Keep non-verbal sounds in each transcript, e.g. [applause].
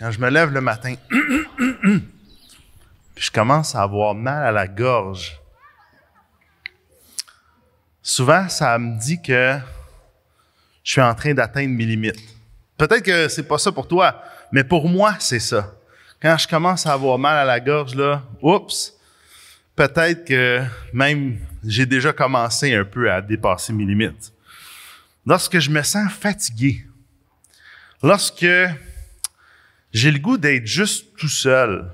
Quand je me lève le matin, [clears throat] je commence à avoir mal à la gorge, souvent ça me dit que je suis en train d'atteindre mes limites. Peut-être que c'est pas ça pour toi, mais pour moi, c'est ça. Quand je commence à avoir mal à la gorge, là, oups, peut-être que même j'ai déjà commencé un peu à dépasser mes limites. Lorsque je me sens fatigué, lorsque j'ai le goût d'être juste tout seul.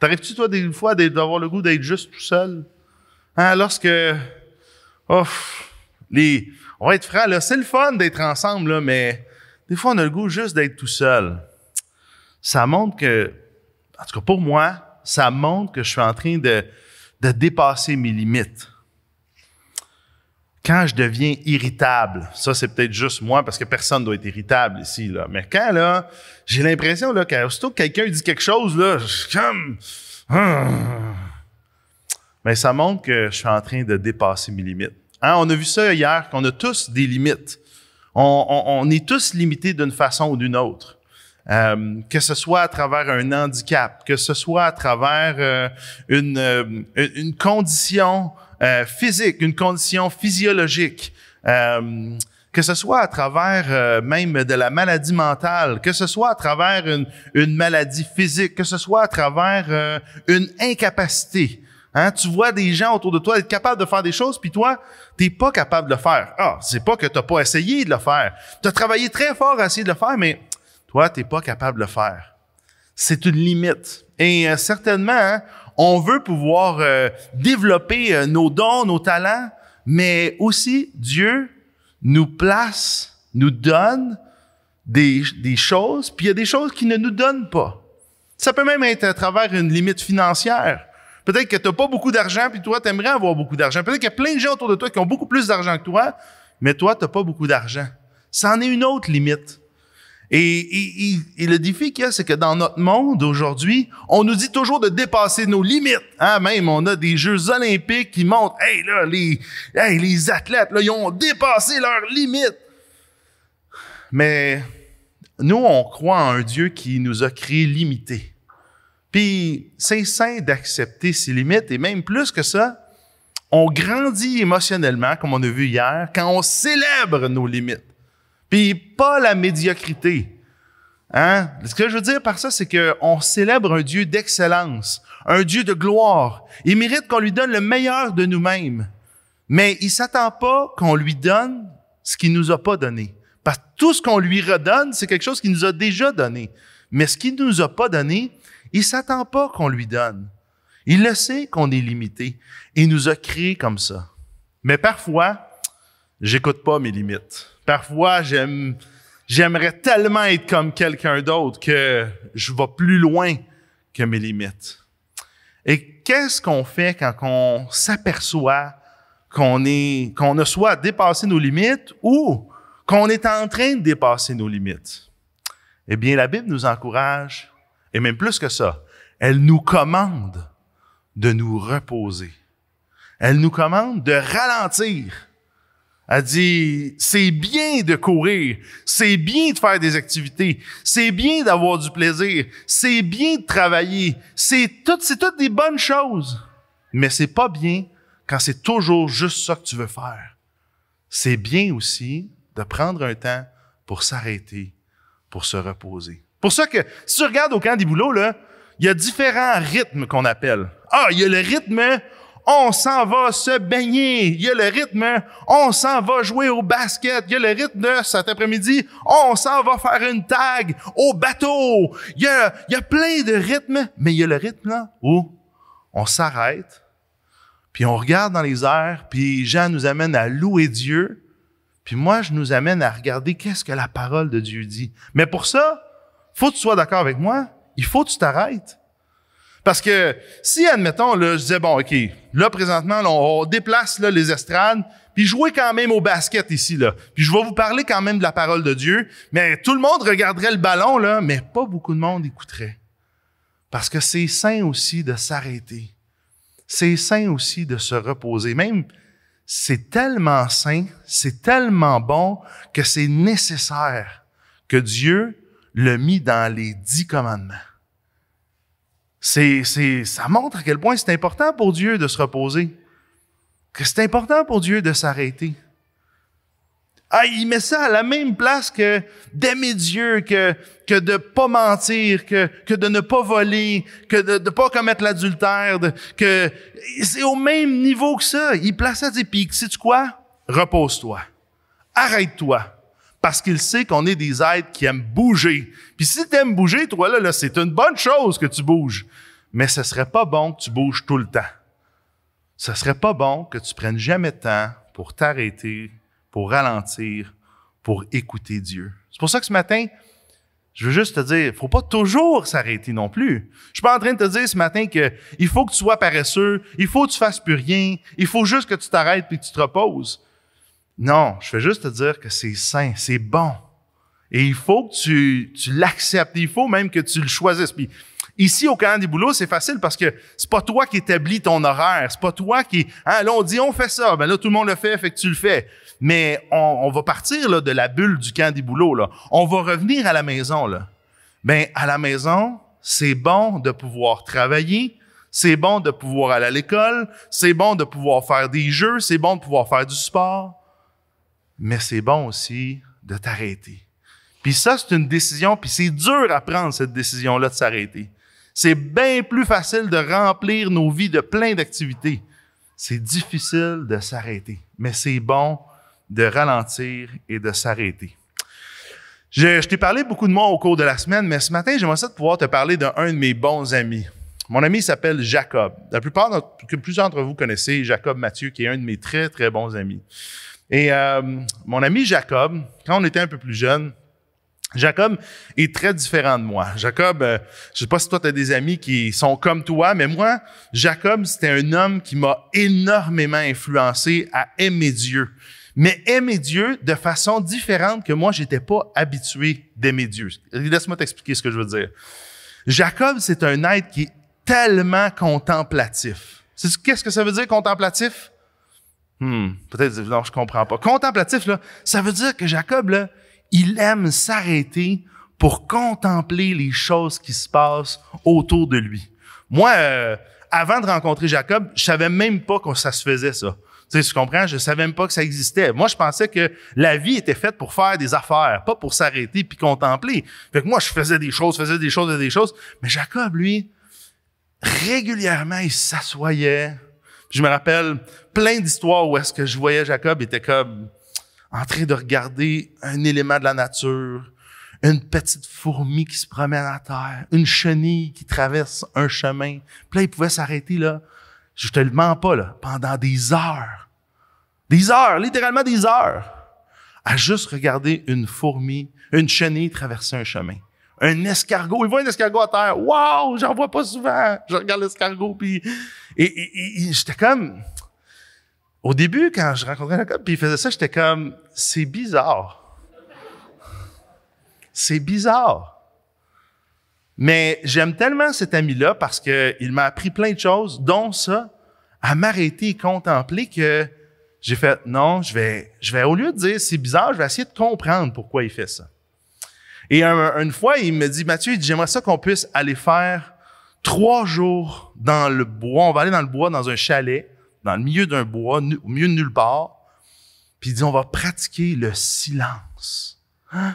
T'arrives-tu, toi, des fois, d'avoir le goût d'être juste tout seul? Hein, lorsque, oh, les, on va être franc, là, c'est le fun d'être ensemble, mais des fois, on a le goût juste d'être tout seul. Ça montre que, en tout cas pour moi, ça montre que je suis en train de dépasser mes limites quand je deviens irritable, ça c'est peut-être juste moi parce que personne doit être irritable ici là. Mais quand là, j'ai l'impression là qu'aussitôt que quelqu'un dit quelque chose là, je comme ah! mais ça montre que je suis en train de dépasser mes limites. Hein, on a vu ça hier qu'on a tous des limites. On, est tous limités d'une façon ou d'une autre. Euh, que ce soit à travers un handicap, que ce soit à travers euh, une, euh, une condition euh, physique, une condition physiologique, euh, que ce soit à travers euh, même de la maladie mentale, que ce soit à travers une, maladie physique, que ce soit à travers une incapacité. Hein, tu vois des gens autour de toi être capables de faire des choses, puis toi, t'es pas capable de le faire. Ah, c'est pas que t'as pas essayé de le faire. Tu as travaillé très fort à essayer de le faire, mais toi, t'es pas capable de le faire. C'est une limite. Et certainement, hein, on veut pouvoir euh, développer euh, nos dons, nos talents, mais aussi Dieu nous place, nous donne des, des choses, puis il y a des choses qu'il ne nous donne pas. Ça peut même être à travers une limite financière. Peut-être que tu n'as pas beaucoup d'argent, puis toi, tu aimerais avoir beaucoup d'argent. Peut-être qu'il y a plein de gens autour de toi qui ont beaucoup plus d'argent que toi, mais toi, tu n'as pas beaucoup d'argent. Ça en est une autre limite. Et, le défi qu'il c'est que dans notre monde aujourd'hui, on nous dit toujours de dépasser nos limites. Hein. Même, on a des Jeux olympiques qui montrent, hey là, les, les athlètes, ils ont dépassé leurs limites. Mais nous, on croit en un Dieu qui nous a créés limités. Puis c'est sain d'accepter ses limites et même plus que ça, on grandit émotionnellement, comme on a vu hier, quand on célèbre nos limites. Puis pas la médiocrité. Hein? Ce que je veux dire par ça, c'est qu'on célèbre un Dieu d'excellence, un Dieu de gloire. Il mérite qu'on lui donne le meilleur de nous-mêmes. Mais il s'attend pas qu'on lui donne ce qu'il nous a pas donné. Parce que tout ce qu'on lui redonne, c'est quelque chose qu'il nous a déjà donné. Mais ce qu'il nous a pas donné, il s'attend pas qu'on lui donne. Il le sait qu'on est limité. Il nous a créés comme ça. Mais parfois, j'écoute pas mes limites. Parfois, j'aimerais tellement être comme quelqu'un d'autre que je vais plus loin que mes limites. Et qu'est-ce qu'on fait quand on s'aperçoit qu'on est, qu'on a soit dépassé nos limites ou qu'on est en train de dépasser nos limites? Eh bien, la Bible nous encourage, et même plus que ça, elle nous commande de nous reposer. Elle nous commande de ralentir elle dit, c'est bien de courir, c'est bien de faire des activités, c'est bien d'avoir du plaisir, c'est bien de travailler, c'est toutes, c'est toutes des bonnes choses. Mais c'est pas bien quand c'est toujours juste ça que tu veux faire. C'est bien aussi de prendre un temps pour s'arrêter, pour se reposer. Pour ça que, si tu regardes au camp des boulots, là, il y a différents rythmes qu'on appelle. Ah, il y a le rythme on s'en va se baigner. Il y a le rythme, on s'en va jouer au basket. Il y a le rythme de cet après-midi, on s'en va faire une tag au bateau. Il y a, plein de rythmes, mais il y a le rythme là où on s'arrête, puis on regarde dans les airs, puis Jean nous amène à louer Dieu, puis moi, je nous amène à regarder qu'est-ce que la parole de Dieu dit. Mais pour ça, faut que tu sois d'accord avec moi, il faut que tu t'arrêtes. Parce que si, admettons, là, je disais, bon, OK, là, présentement, on déplace les estrades, puis jouez quand même au basket ici, là. Puis je vais vous parler quand même de la parole de Dieu, mais tout le monde regarderait le ballon, là, mais pas beaucoup de monde écouterait. Parce que c'est sain aussi de s'arrêter. C'est sain aussi de se reposer. Même, c'est tellement sain, c'est tellement bon que c'est nécessaire que Dieu le mit dans les dix commandements. C'est, c'est, ça montre à quel point c'est important pour Dieu de se reposer, que c'est important pour Dieu de s'arrêter. Ah, il met ça à la même place que d'aimer Dieu, que, que de pas mentir, que, que de ne pas voler, que de ne pas commettre l'adultère, que c'est au même niveau que ça. Il place ça, pics puis sais-tu quoi? Repose-toi. Arrête-toi parce qu'il sait qu'on est des êtres qui aiment bouger. Puis si tu aimes bouger, toi, là, là c'est une bonne chose que tu bouges. Mais ce serait pas bon que tu bouges tout le temps. Ce serait pas bon que tu prennes jamais de temps pour t'arrêter, pour ralentir, pour écouter Dieu. C'est pour ça que ce matin, je veux juste te dire, faut pas toujours s'arrêter non plus. Je suis pas en train de te dire ce matin que il faut que tu sois paresseux, il faut que tu fasses plus rien, il faut juste que tu t'arrêtes et que tu te reposes. Non, je fais juste te dire que c'est sain, c'est bon. Et il faut que tu, tu l'acceptes. Il faut même que tu le choisisses. ici, au camp des boulots, c'est facile parce que c'est pas toi qui établis ton horaire. C'est pas toi qui, hein, là, on dit, on fait ça. Ben là, tout le monde le fait, fait que tu le fais. Mais on, va partir, là, de la bulle du camp des boulots, là. On va revenir à la maison, là. Ben, à la maison, c'est bon de pouvoir travailler, c'est bon de pouvoir aller à l'école, c'est bon de pouvoir faire des jeux, c'est bon de pouvoir faire du sport mais c'est bon aussi de t'arrêter. Puis ça, c'est une décision, puis c'est dur à prendre cette décision-là de s'arrêter. C'est bien plus facile de remplir nos vies de plein d'activités. C'est difficile de s'arrêter, mais c'est bon de ralentir et de s'arrêter. Je, t'ai parlé beaucoup de moi au cours de la semaine, mais ce matin, j'aimerais ça de pouvoir te parler d'un de mes bons amis. Mon ami s'appelle Jacob. La plupart, que plusieurs d'entre vous connaissez Jacob Mathieu, qui est un de mes très, très bons amis. Et euh, mon ami Jacob, quand on était un peu plus jeune, Jacob est très différent de moi. Jacob, je euh, je sais pas si toi tu as des amis qui sont comme toi, mais moi, Jacob, c'était un homme qui m'a énormément influencé à aimer Dieu. Mais aimer Dieu de façon différente que moi, j'étais pas habitué d'aimer Dieu. Laisse-moi t'expliquer ce que je veux dire. Jacob, c'est un être qui est tellement contemplatif. Qu'est-ce que ça veut dire contemplatif? Hmm, peut-être, non, je comprends pas. Contemplatif, là, ça veut dire que Jacob, là, il aime s'arrêter pour contempler les choses qui se passent autour de lui. Moi, euh, avant de rencontrer Jacob, je savais même pas que ça se faisait, ça. Tu sais, tu comprends? Je savais même pas que ça existait. Moi, je pensais que la vie était faite pour faire des affaires, pas pour s'arrêter puis contempler. Fait que moi, je faisais des choses, faisais des choses, et des choses. Mais Jacob, lui, régulièrement, il s'assoyait. Je me rappelle, plein d'histoires où est-ce que je voyais Jacob il était comme en train de regarder un élément de la nature, une petite fourmi qui se promène à terre, une chenille qui traverse un chemin. Puis là, il pouvait s'arrêter là, je te le mens pas, là, pendant des heures. Des heures, littéralement des heures, à juste regarder une fourmi, une chenille traverser un chemin. Un escargot, il voit un escargot à terre. Waouh, j'en vois pas souvent. Je regarde l'escargot, puis et, et j'étais comme, au début, quand je rencontrais la puis il faisait ça, j'étais comme, c'est bizarre. C'est bizarre. Mais j'aime tellement cet ami-là parce que il m'a appris plein de choses, dont ça, à m'arrêter et contempler que j'ai fait, non, je vais, je vais, au lieu de dire c'est bizarre, je vais essayer de comprendre pourquoi il fait ça. Et une fois, il me dit, Mathieu, j'aimerais ça qu'on puisse aller faire trois jours dans le bois. On va aller dans le bois, dans un chalet dans le milieu d'un bois, au milieu de nulle part. Puis il dit, on va pratiquer le silence. Hein?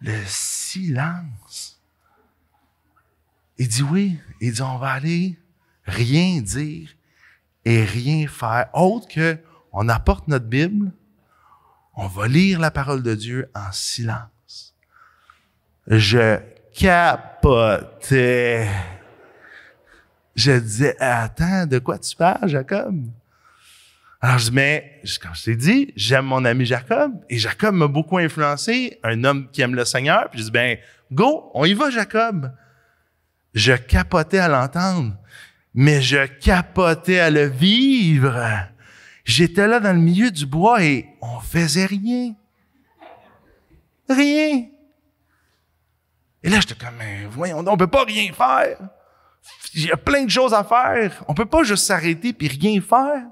Le silence. Il dit oui. Il dit, on va aller rien dire et rien faire autre que on apporte notre Bible, on va lire la parole de Dieu en silence. Je capotais. Je disais, attends, de quoi tu parles, Jacob? Alors, je dis, mais, comme je t'ai dit, j'aime mon ami Jacob, et Jacob m'a beaucoup influencé, un homme qui aime le Seigneur, puis je dis, ben, go, on y va, Jacob. Je capotais à l'entendre, mais je capotais à le vivre. J'étais là dans le milieu du bois et on faisait rien. Rien. Et là, je j'étais comme, voyons, on peut pas rien faire. Il y a plein de choses à faire. On peut pas juste s'arrêter puis rien faire.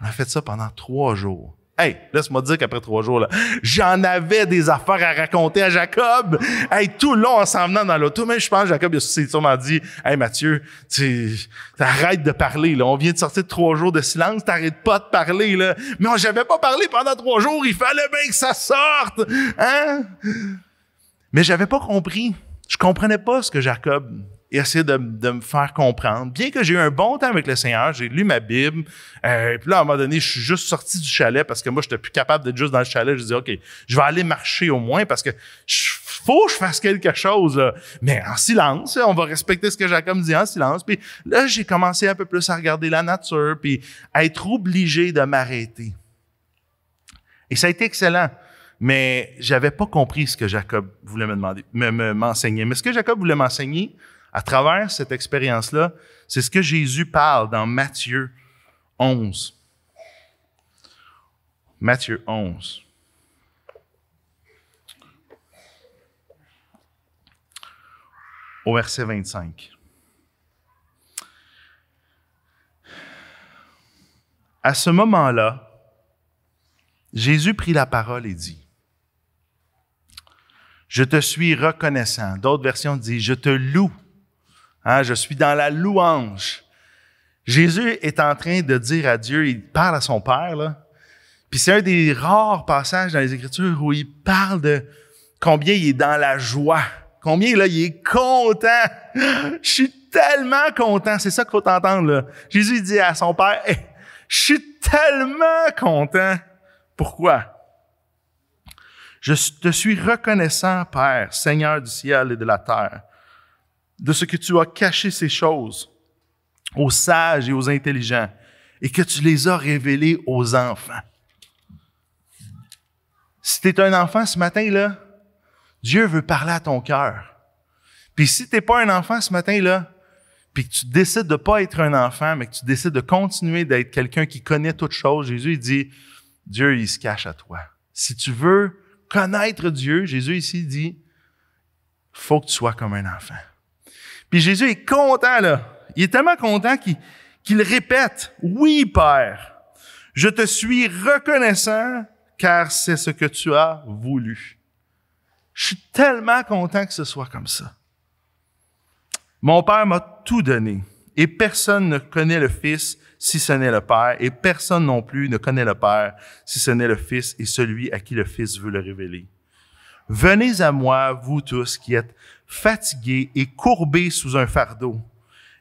On a fait ça pendant trois jours. Hey, laisse-moi dire qu'après trois jours, là, j'en avais des affaires à raconter à Jacob. Hey, tout le long, en s'en venant dans l'auto, mais je pense, Jacob, il s'est m'a dit, hey, Mathieu, tu, arrêtes de parler, là. On vient de sortir de trois jours de silence, t'arrêtes pas de parler, là. Mais on, j'avais pas parlé pendant trois jours, il fallait bien que ça sorte, hein? Mais j'avais pas compris. Je comprenais pas ce que Jacob et essayer de, me faire comprendre. Bien que j'ai eu un bon temps avec le Seigneur, j'ai lu ma Bible. Euh, puis là, à un moment donné, je suis juste sorti du chalet parce que moi, je n'étais plus capable d'être juste dans le chalet. Je dis, OK, je vais aller marcher au moins parce que je, faut que je fasse quelque chose. Mais en silence, on va respecter ce que Jacob me dit en silence. Puis là, j'ai commencé un peu plus à regarder la nature, puis à être obligé de m'arrêter. Et ça a été excellent mais j'avais pas compris ce que Jacob voulait me demander, m'enseigner. Me, mais ce que Jacob voulait m'enseigner, à travers cette expérience-là, c'est ce que Jésus parle dans Matthieu 11. Matthieu 11. Au verset 25. À ce moment-là, Jésus prit la parole et dit, Je te suis reconnaissant. D'autres versions disent, Je te loue Hein, je suis dans la louange. Jésus est en train de dire à Dieu, il parle à son Père, Puis c'est un des rares passages dans les Écritures où il parle de combien il est dans la joie, combien là, il est content. Je suis tellement content, c'est ça qu'il faut entendre là. Jésus dit à son Père, eh, je suis tellement content. Pourquoi? Je te suis reconnaissant, Père, Seigneur du ciel et de la terre de ce que tu as caché ces choses aux sages et aux intelligents et que tu les as révélées aux enfants. Si tu es un enfant ce matin-là, Dieu veut parler à ton cœur. Puis si tu n'es pas un enfant ce matin-là, puis que tu décides de ne pas être un enfant, mais que tu décides de continuer d'être quelqu'un qui connaît toutes choses, Jésus il dit, Dieu, il se cache à toi. Si tu veux connaître Dieu, Jésus ici dit, faut que tu sois comme un enfant. Et Jésus est content, là. Il est tellement content qu'il répète, oui, Père, je te suis reconnaissant car c'est ce que tu as voulu. Je suis tellement content que ce soit comme ça. Mon Père m'a tout donné et personne ne connaît le Fils si ce n'est le Père et personne non plus ne connaît le Père si ce n'est le Fils et celui à qui le Fils veut le révéler. Venez à moi, vous tous qui êtes fatigués et courbés sous un fardeau,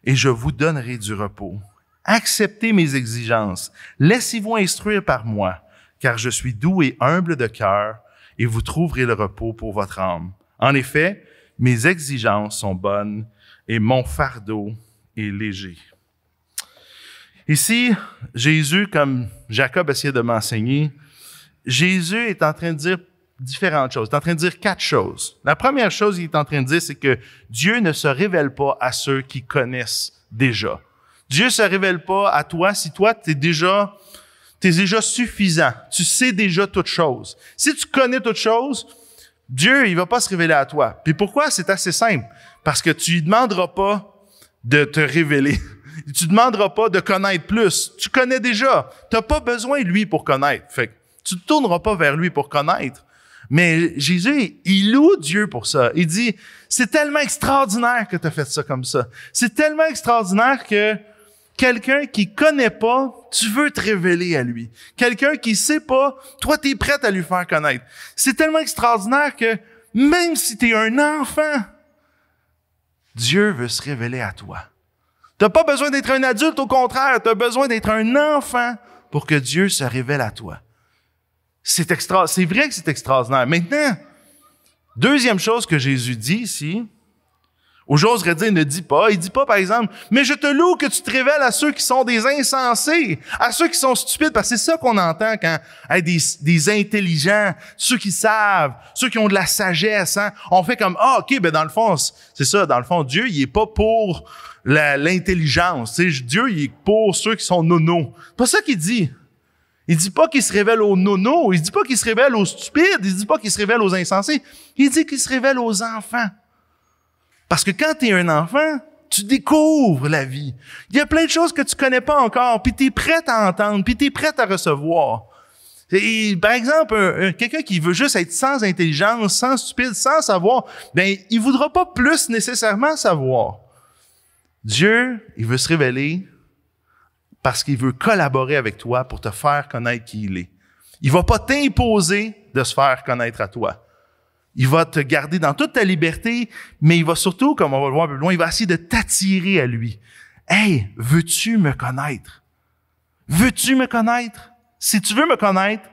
et je vous donnerai du repos. Acceptez mes exigences, laissez-vous instruire par moi, car je suis doux et humble de cœur, et vous trouverez le repos pour votre âme. En effet, mes exigences sont bonnes et mon fardeau est léger. Ici, Jésus, comme Jacob essayait de m'enseigner, Jésus est en train de dire différentes choses. Il est en train de dire quatre choses. La première chose qu'il est en train de dire, c'est que Dieu ne se révèle pas à ceux qui connaissent déjà. Dieu se révèle pas à toi si toi, tu es déjà, es déjà suffisant. Tu sais déjà toutes choses. Si tu connais toutes choses, Dieu, il va pas se révéler à toi. Puis pourquoi? C'est assez simple. Parce que tu lui demanderas pas de te révéler. [laughs] tu demanderas pas de connaître plus. Tu connais déjà. Tu n'as pas besoin de lui pour connaître. Fait tu ne tourneras pas vers lui pour connaître. Mais Jésus, il loue Dieu pour ça. Il dit, c'est tellement extraordinaire que tu as fait ça comme ça. C'est tellement extraordinaire que quelqu'un qui connaît pas, tu veux te révéler à lui. Quelqu'un qui sait pas, toi tu es prête à lui faire connaître. C'est tellement extraordinaire que même si tu es un enfant, Dieu veut se révéler à toi. T'as pas besoin d'être un adulte, au contraire, tu as besoin d'être un enfant pour que Dieu se révèle à toi. C'est extra... c'est vrai que c'est extraordinaire. Maintenant, deuxième chose que Jésus dit ici, ou j'oserais dire ne dit pas, il dit pas par exemple, mais je te loue que tu te révèles à ceux qui sont des insensés, à ceux qui sont stupides, parce que c'est ça qu'on entend quand des, des, intelligents, ceux qui savent, ceux qui ont de la sagesse, hein, on fait comme ah ok ben dans le fond c'est ça, dans le fond Dieu il est pas pour l'intelligence, Dieu il est pour ceux qui sont nono, pas ça qu'il dit. Il dit pas qu'il se révèle aux nonos, il dit pas qu'il se révèle aux stupides, il dit pas qu'il se révèle aux insensés, il dit qu'il se révèle aux enfants. Parce que quand tu es un enfant, tu découvres la vie. Il y a plein de choses que tu connais pas encore, puis tu es prêt à entendre, puis tu es prêt à recevoir. Et, par exemple, quelqu'un qui veut juste être sans intelligence, sans stupide, sans savoir, ben il voudra pas plus nécessairement savoir. Dieu, il veut se révéler parce qu'il veut collaborer avec toi pour te faire connaître qui il est. Il va pas t'imposer de se faire connaître à toi. Il va te garder dans toute ta liberté, mais il va surtout, comme on va le voir plus loin, il va essayer de t'attirer à lui. Hey, veux-tu me connaître? Veux-tu me connaître? Si tu veux me connaître,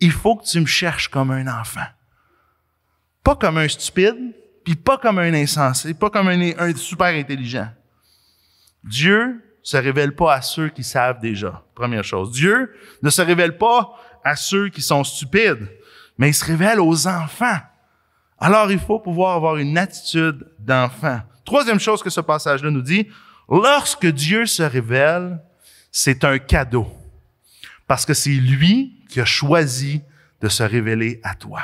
il faut que tu me cherches comme un enfant. Pas comme un stupide, puis pas comme un insensé, pas comme un super intelligent. Dieu se révèle pas à ceux qui savent déjà. Première chose. Dieu ne se révèle pas à ceux qui sont stupides, mais il se révèle aux enfants. Alors il faut pouvoir avoir une attitude d'enfant. Troisième chose que ce passage-là nous dit, lorsque Dieu se révèle, c'est un cadeau. Parce que c'est lui qui a choisi de se révéler à toi.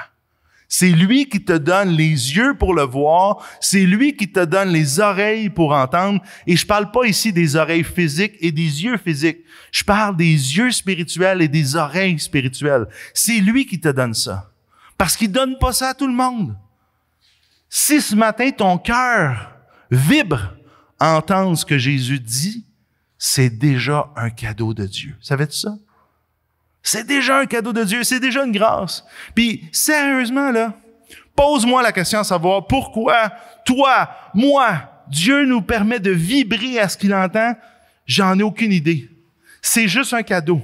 C'est lui qui te donne les yeux pour le voir. C'est lui qui te donne les oreilles pour entendre. Et je parle pas ici des oreilles physiques et des yeux physiques. Je parle des yeux spirituels et des oreilles spirituelles. C'est lui qui te donne ça. Parce qu'il donne pas ça à tout le monde. Si ce matin ton cœur vibre, entendre ce que Jésus dit, c'est déjà un cadeau de Dieu. Savais-tu ça? C'est déjà un cadeau de Dieu, c'est déjà une grâce. Puis sérieusement, là, pose-moi la question à savoir pourquoi toi, moi, Dieu nous permet de vibrer à ce qu'il entend, j'en ai aucune idée. C'est juste un cadeau.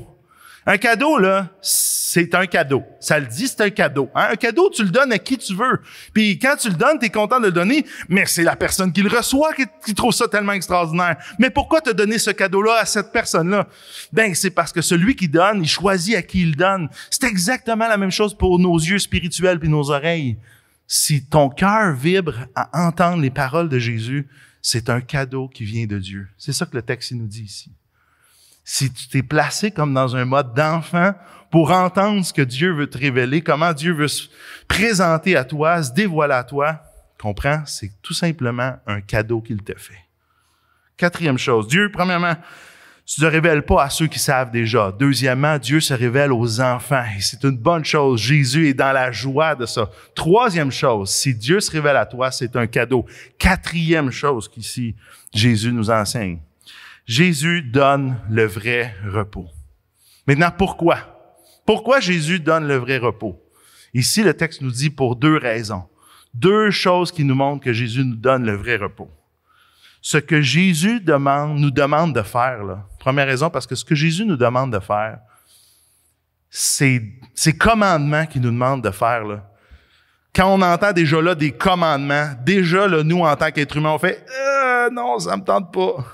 Un cadeau, là, c'est un cadeau. Ça le dit, c'est un cadeau. Hein? Un cadeau, tu le donnes à qui tu veux. Puis quand tu le donnes, tu es content de le donner, mais c'est la personne qui le reçoit qui, trouve ça tellement extraordinaire. Mais pourquoi te donner ce cadeau-là à cette personne-là? Ben, c'est parce que celui qui donne, il choisit à qui il donne. C'est exactement la même chose pour nos yeux spirituels puis nos oreilles. Si ton cœur vibre à entendre les paroles de Jésus, c'est un cadeau qui vient de Dieu. C'est ça que le texte nous dit ici si tu t'es placé comme dans un mode d'enfant pour entendre ce que Dieu veut te révéler, comment Dieu veut se présenter à toi, se dévoiler à toi, comprends, c'est tout simplement un cadeau qu'il te fait. Quatrième chose, Dieu, premièrement, tu ne te révèles pas à ceux qui savent déjà. Deuxièmement, Dieu se révèle aux enfants. Et c'est une bonne chose. Jésus est dans la joie de ça. Troisième chose, si Dieu se révèle à toi, c'est un cadeau. Quatrième chose qu'ici, Jésus nous enseigne. Jésus donne le vrai repos. Maintenant, pourquoi? Pourquoi Jésus donne le vrai repos? Ici, le texte nous dit pour deux raisons. Deux choses qui nous montrent que Jésus nous donne le vrai repos. Ce que Jésus demande, nous demande de faire, là. première raison, parce que ce que Jésus nous demande de faire, c'est ces commandements qu'il nous demande de faire, là, quand on entend déjà là des commandements, déjà là, nous, en tant qu'être humain on fait euh, non, ça me tente pas.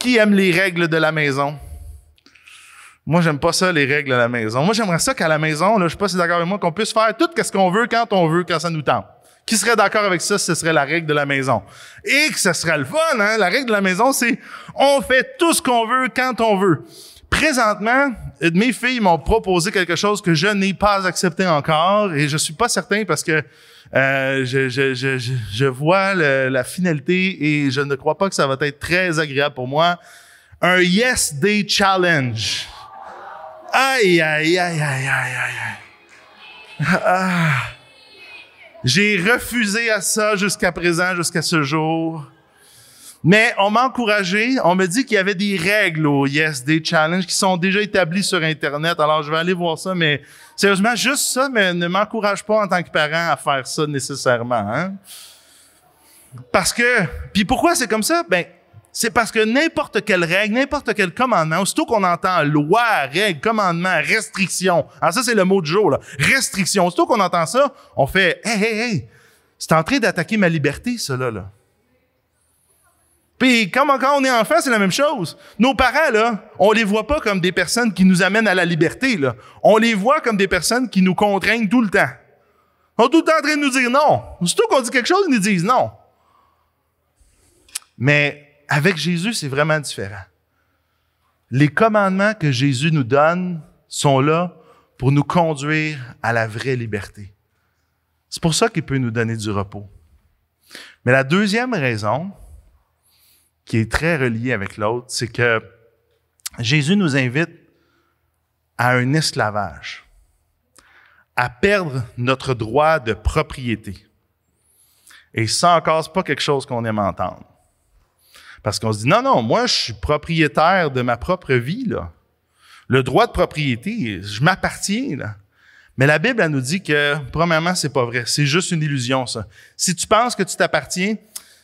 Qui aime les règles de la maison? Moi, j'aime pas ça, les règles de la maison. Moi, j'aimerais ça qu'à la maison, là, je sais pas si d'accord avec moi, qu'on puisse faire tout ce qu'on veut, quand on veut, quand ça nous tente. Qui serait d'accord avec ça si ce serait la règle de la maison? Et que ce serait le fun, hein? La règle de la maison, c'est on fait tout ce qu'on veut, quand on veut. Présentement, mes filles m'ont proposé quelque chose que je n'ai pas accepté encore et je suis pas certain parce que euh, je, je, je, je, vois la finalité et je ne crois pas que ça va être très agréable pour moi. Un Yes Day Challenge. Aïe, aïe, aïe, aïe, aïe, aïe. Ah. J'ai refusé à ça jusqu'à présent, jusqu'à ce jour. Mais on m'a encouragé, on me dit qu'il y avait des règles au Yes, Day Challenge qui sont déjà établies sur Internet. Alors, je vais aller voir ça, mais sérieusement, juste ça, mais ne m'encourage pas en tant que parent à faire ça nécessairement. Hein. Parce que, puis pourquoi c'est comme ça? Ben, c'est parce que n'importe quelle règle, n'importe quel commandement, aussitôt qu'on entend loi, règle, commandement, restriction, alors ça c'est le mot du jour, là. restriction, aussitôt qu'on entend ça, on fait, hé, hé, hé, c'est en train d'attaquer ma liberté, cela, là. Puis comme quand on est enfant, c'est la même chose. Nos parents, là, on les voit pas comme des personnes qui nous amènent à la liberté. Là. On les voit comme des personnes qui nous contraignent tout le temps. On est tout le temps en train de nous dire non. Surtout qu'on dit quelque chose, ils nous disent non. Mais avec Jésus, c'est vraiment différent. Les commandements que Jésus nous donne sont là pour nous conduire à la vraie liberté. C'est pour ça qu'il peut nous donner du repos. Mais la deuxième raison, qui est très relié avec l'autre, c'est que Jésus nous invite à un esclavage, à perdre notre droit de propriété. Et ça encore, c'est pas quelque chose qu'on aime entendre. Parce qu'on se dit, non, non, moi, je suis propriétaire de ma propre vie, là. Le droit de propriété, je m'appartiens, là. Mais la Bible, elle nous dit que, premièrement, c'est pas vrai. C'est juste une illusion, ça. Si tu penses que tu t'appartiens,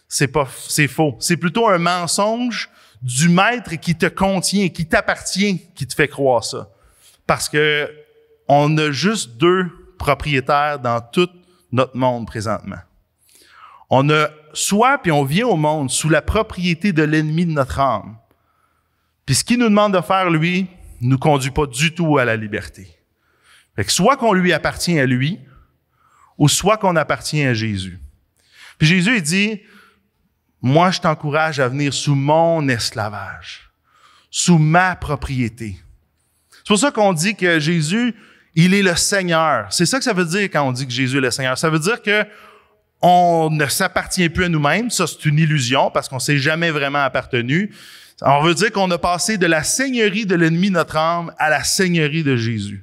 c'est pas, c'est faux. C'est plutôt un mensonge du maître qui te contient, qui t'appartient, qui te fait croire ça. Parce que on a juste deux propriétaires dans tout notre monde présentement. On a soit, puis on vient au monde sous la propriété de l'ennemi de notre âme. Puis ce qu'il nous demande de faire, lui, nous conduit pas du tout à la liberté. Fait que soit qu'on lui appartient à lui, ou soit qu'on appartient à Jésus. Puis Jésus, il dit, moi, je t'encourage à venir sous mon esclavage, sous ma propriété. C'est pour ça qu'on dit que Jésus, il est le Seigneur. C'est ça que ça veut dire quand on dit que Jésus est le Seigneur. Ça veut dire que on ne s'appartient plus à nous-mêmes. Ça, c'est une illusion parce qu'on s'est jamais vraiment appartenu. On veut dire qu'on a passé de la seigneurie de l'ennemi, notre âme, à la seigneurie de Jésus.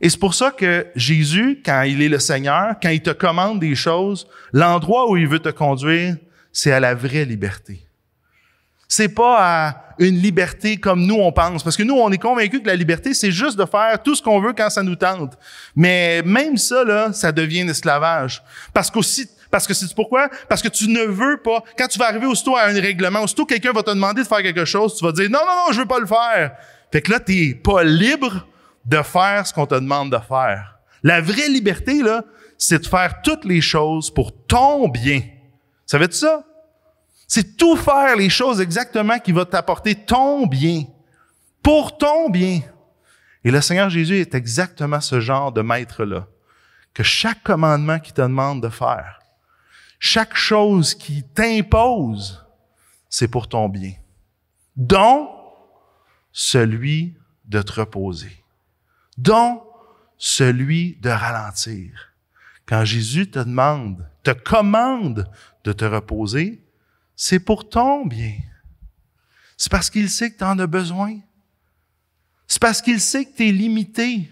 Et c'est pour ça que Jésus, quand il est le Seigneur, quand il te commande des choses, l'endroit où il veut te conduire, c'est à la vraie liberté. C'est pas à une liberté comme nous on pense, parce que nous on est convaincus que la liberté c'est juste de faire tout ce qu'on veut quand ça nous tente. Mais même ça là, ça devient esclavage, parce qu'aussi parce que c'est pourquoi? Parce que tu ne veux pas. Quand tu vas arriver aussitôt à un règlement, aussitôt quelqu'un va te demander de faire quelque chose, tu vas dire non, non, non, je veux pas le faire. Fait que là, t'es pas libre de faire ce qu'on te demande de faire. La vraie liberté, là, c'est de faire toutes les choses pour ton bien. Ça veut dire ça? C'est tout faire les choses exactement qui va t'apporter ton bien, pour ton bien. Et le Seigneur Jésus est exactement ce genre de maître-là, que chaque commandement qu'il te demande de faire, chaque chose qui t'impose, c'est pour ton bien. Dont celui de te reposer, dont celui de ralentir. Quand Jésus te demande, te commande de te reposer, c'est pour ton bien. C'est parce qu'il sait que tu en as besoin. C'est parce qu'il sait que tu es limité.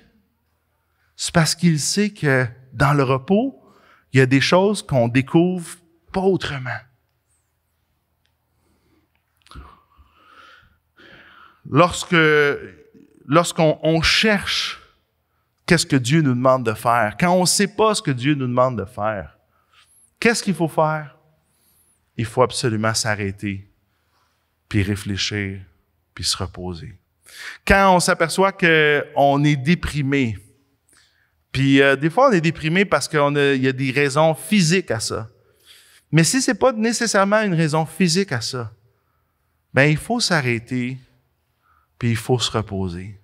C'est parce qu'il sait que dans le repos, il y a des choses qu'on découvre pas autrement. Lorsque, lorsqu'on cherche qu'est-ce que Dieu nous demande de faire, quand on ne sait pas ce que Dieu nous demande de faire, qu'est-ce qu'il faut faire? il faut absolument s'arrêter, puis réfléchir, puis se reposer. Quand on s'aperçoit qu'on est déprimé, puis euh, des fois on est déprimé parce qu'il y a des raisons physiques à ça. Mais si c'est pas nécessairement une raison physique à ça, ben il faut s'arrêter, puis il faut se reposer.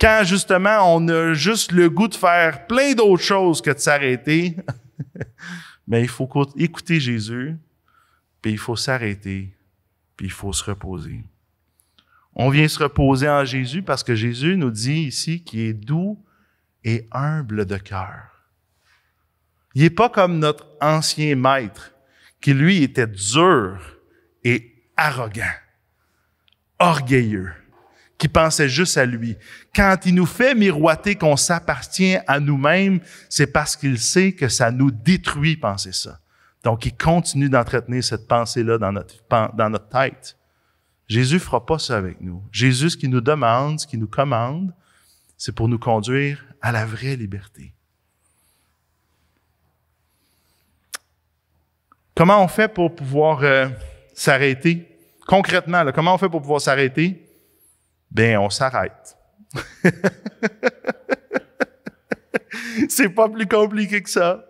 Quand justement on a juste le goût de faire plein d'autres choses que de s'arrêter, mais [laughs] ben, il faut écouter Jésus, puis il faut s'arrêter, puis il faut se reposer. On vient se reposer en Jésus parce que Jésus nous dit ici qu'il est doux et humble de cœur. Il n'est pas comme notre ancien maître, qui lui était dur et arrogant, orgueilleux, qui pensait juste à lui. Quand il nous fait miroiter qu'on s'appartient à nous-mêmes, c'est parce qu'il sait que ça nous détruit, penser ça. Donc, il continue d'entretenir cette pensée-là dans notre, tête. Jésus ne fera pas ça avec nous. Jésus, ce qu'il nous demande, ce qu'il nous commande, c'est pour nous conduire à la vraie liberté. Comment on fait pour pouvoir euh, s'arrêter? Concrètement, comment on fait pour pouvoir s'arrêter? Bien, on s'arrête. [laughs] c'est pas plus compliqué que ça.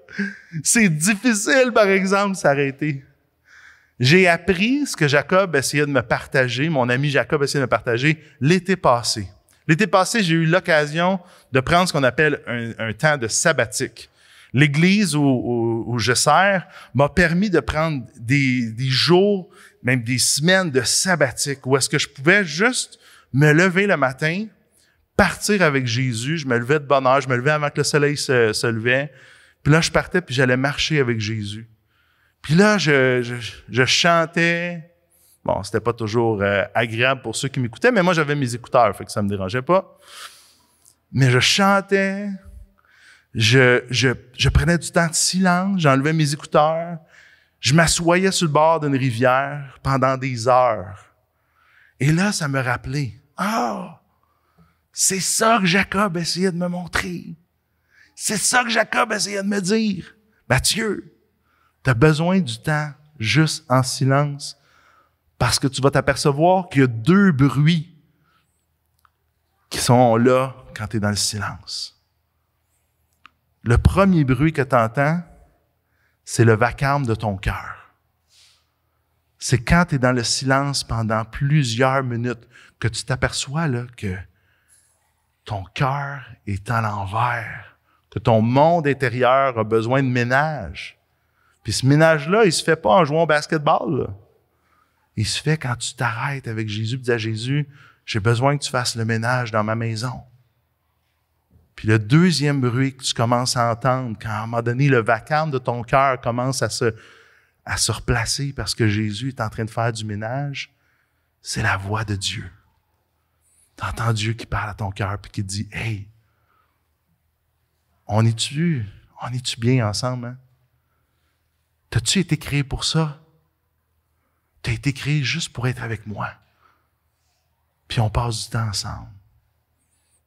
C'est difficile, par exemple, s'arrêter. J'ai appris ce que Jacob essayait de me partager, mon ami Jacob essayait de me partager l'été passé. L'été passé, j'ai eu l'occasion de prendre ce qu'on appelle un, temps de sabbatique. L'église où, je sers m'a permis de prendre des, jours, même des semaines de sabbatique, où est-ce que je pouvais juste me lever le matin, partir avec Jésus. Je me levais de bonne heure, je me levais avant que le soleil se, se levait. Puis là, je partais, puis j'allais marcher avec Jésus. Puis là, je, chantais. Bon, c'était pas toujours euh, agréable pour ceux qui m'écoutaient, mais moi, j'avais mes écouteurs, fait que ça me dérangeait pas. Mais je chantais. Je, prenais du temps de silence. J'enlevais mes écouteurs. Je m'assoyais sur le bord d'une rivière pendant des heures. Et là, ça me rappelait. Ah! c'est ça que Jacob essayait de me montrer. C'est ça que Jacob essayait de me dire. Mathieu, tu as besoin du temps juste en silence parce que tu vas t'apercevoir qu'il y a deux bruits qui sont là quand tu es dans le silence. Le premier bruit que tu entends, c'est le vacarme de ton cœur. C'est quand tu es dans le silence pendant plusieurs minutes que tu t'aperçois que ton cœur est à l'envers que ton monde intérieur a besoin de ménage. Puis ce ménage-là, il se fait pas en jouant au basketball. Il se fait quand tu t'arrêtes avec Jésus et dis à Jésus, j'ai besoin que tu fasses le ménage dans ma maison. Puis le deuxième bruit que tu commences à entendre, quand à un moment donné, le vacarme de ton cœur commence à se, à se replacer parce que Jésus est en train de faire du ménage, c'est la voix de Dieu. entends Dieu qui parle à ton cœur puis qui dit, Hey, on est-tu, on est bien ensemble? Hein? T'as-tu été créé pour ça? T'as été créé juste pour être avec moi. Puis on passe du temps ensemble.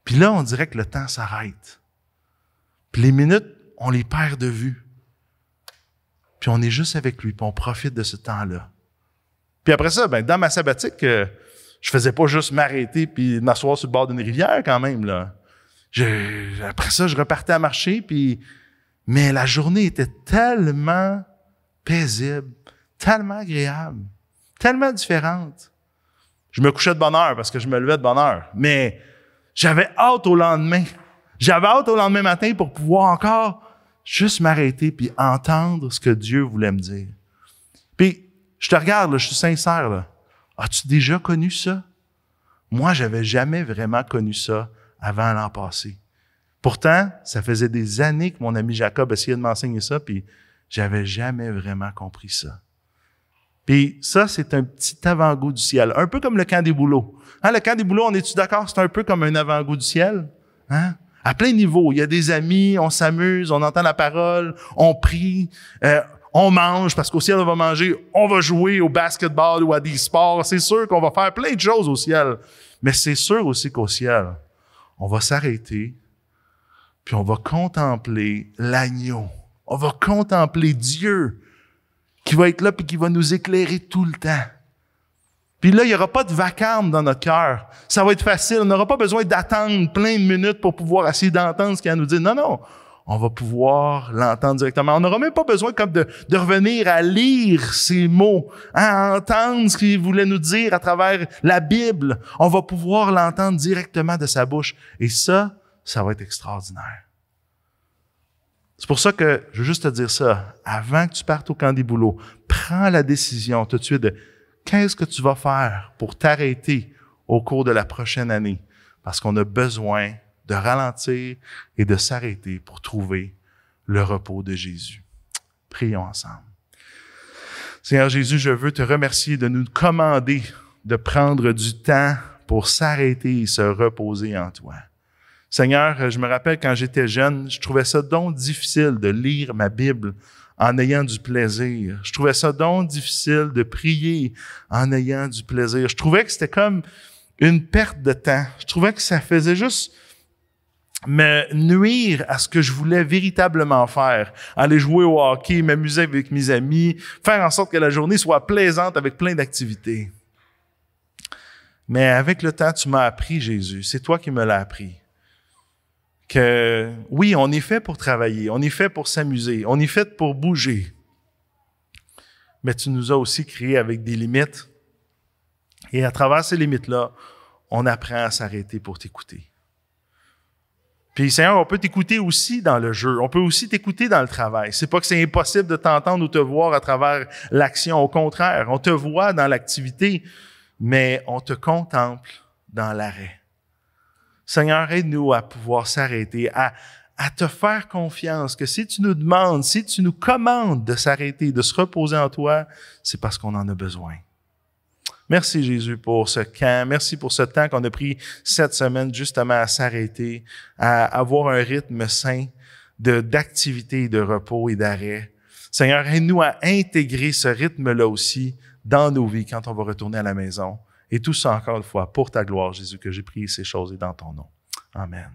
Puis là, on dirait que le temps s'arrête. Puis les minutes, on les perd de vue. Puis on est juste avec lui, puis on profite de ce temps-là. Puis après ça, ben, dans ma sabbatique, je euh, je faisais pas juste m'arrêter puis m'asseoir sur le bord d'une rivière quand même, là après ça, je repartais à marcher, puis, mais la journée était tellement paisible, tellement agréable, tellement différente. Je me couchais de bonne heure parce que je me levais de bonne heure, mais j'avais hâte au lendemain. J'avais hâte au lendemain matin pour pouvoir encore juste m'arrêter puis entendre ce que Dieu voulait me dire. Puis, je te regarde, je suis sincère, As-tu déjà connu ça? Moi, j'avais jamais vraiment connu ça avant l'an passé. Pourtant, ça faisait des années que mon ami Jacob essayait de m'enseigner ça, puis j'avais jamais vraiment compris ça. Puis ça, c'est un petit avant-goût du ciel, un peu comme le camp des boulots. Hein, le camp des boulots, on est-tu d'accord, c'est un peu comme un avant-goût du ciel? Hein? À plein niveau, il y a des amis, on s'amuse, on entend la parole, on prie, euh, on mange, parce qu'au ciel, on va manger, on va jouer au basketball ou à des sports. C'est sûr qu'on va faire plein de choses au ciel, mais c'est sûr aussi qu'au ciel, on va s'arrêter, puis on va contempler l'agneau. On va contempler Dieu qui va être là puis qui va nous éclairer tout le temps. Puis là, il n'y aura pas de vacarme dans notre cœur. Ça va être facile. On n'aura pas besoin d'attendre plein de minutes pour pouvoir essayer d'entendre ce qu'il a nous dire. Non, non on va pouvoir l'entendre directement. On n'aura même pas besoin comme de, revenir à lire ces mots, hein, à entendre ce qu'il voulait nous dire à travers la Bible. On va pouvoir l'entendre directement de sa bouche. Et ça, ça va être extraordinaire. C'est pour ça que je veux juste te dire ça. Avant que tu partes au camp des boulots, prends la décision tout de suite de qu'est-ce que tu vas faire pour t'arrêter au cours de la prochaine année. Parce qu'on a besoin de ralentir et de s'arrêter pour trouver le repos de Jésus. Prions ensemble. Seigneur Jésus, je veux te remercier de nous commander de prendre du temps pour s'arrêter et se reposer en toi. Seigneur, je me rappelle quand j'étais jeune, je trouvais ça donc difficile de lire ma Bible en ayant du plaisir. Je trouvais ça donc difficile de prier en ayant du plaisir. Je trouvais que c'était comme une perte de temps. Je trouvais que ça faisait juste mais nuire à ce que je voulais véritablement faire. Aller jouer au hockey, m'amuser avec mes amis, faire en sorte que la journée soit plaisante avec plein d'activités. Mais avec le temps, tu m'as appris, Jésus. C'est toi qui me l'as appris. Que oui, on est fait pour travailler, on est fait pour s'amuser, on est fait pour bouger. Mais tu nous as aussi créé avec des limites. Et à travers ces limites-là, on apprend à s'arrêter pour t'écouter. Puis Seigneur, on peut t'écouter aussi dans le jeu, on peut aussi t'écouter dans le travail. C'est pas que c'est impossible de t'entendre ou te voir à travers l'action, au contraire, on te voit dans l'activité, mais on te contemple dans l'arrêt. Seigneur, aide-nous à pouvoir s'arrêter, à, à te faire confiance que si tu nous demandes, si tu nous commandes de s'arrêter, de se reposer en toi, c'est parce qu'on en a besoin. Merci Jésus pour ce camp. Merci pour ce temps qu'on a pris cette semaine justement à s'arrêter, à avoir un rythme sain d'activité, de, repos et d'arrêt. Seigneur, aide-nous à intégrer ce rythme-là aussi dans nos vies quand on va retourner à la maison. Et tout ça encore une fois pour ta gloire, Jésus, que j'ai prié ces choses et dans ton nom. Amen.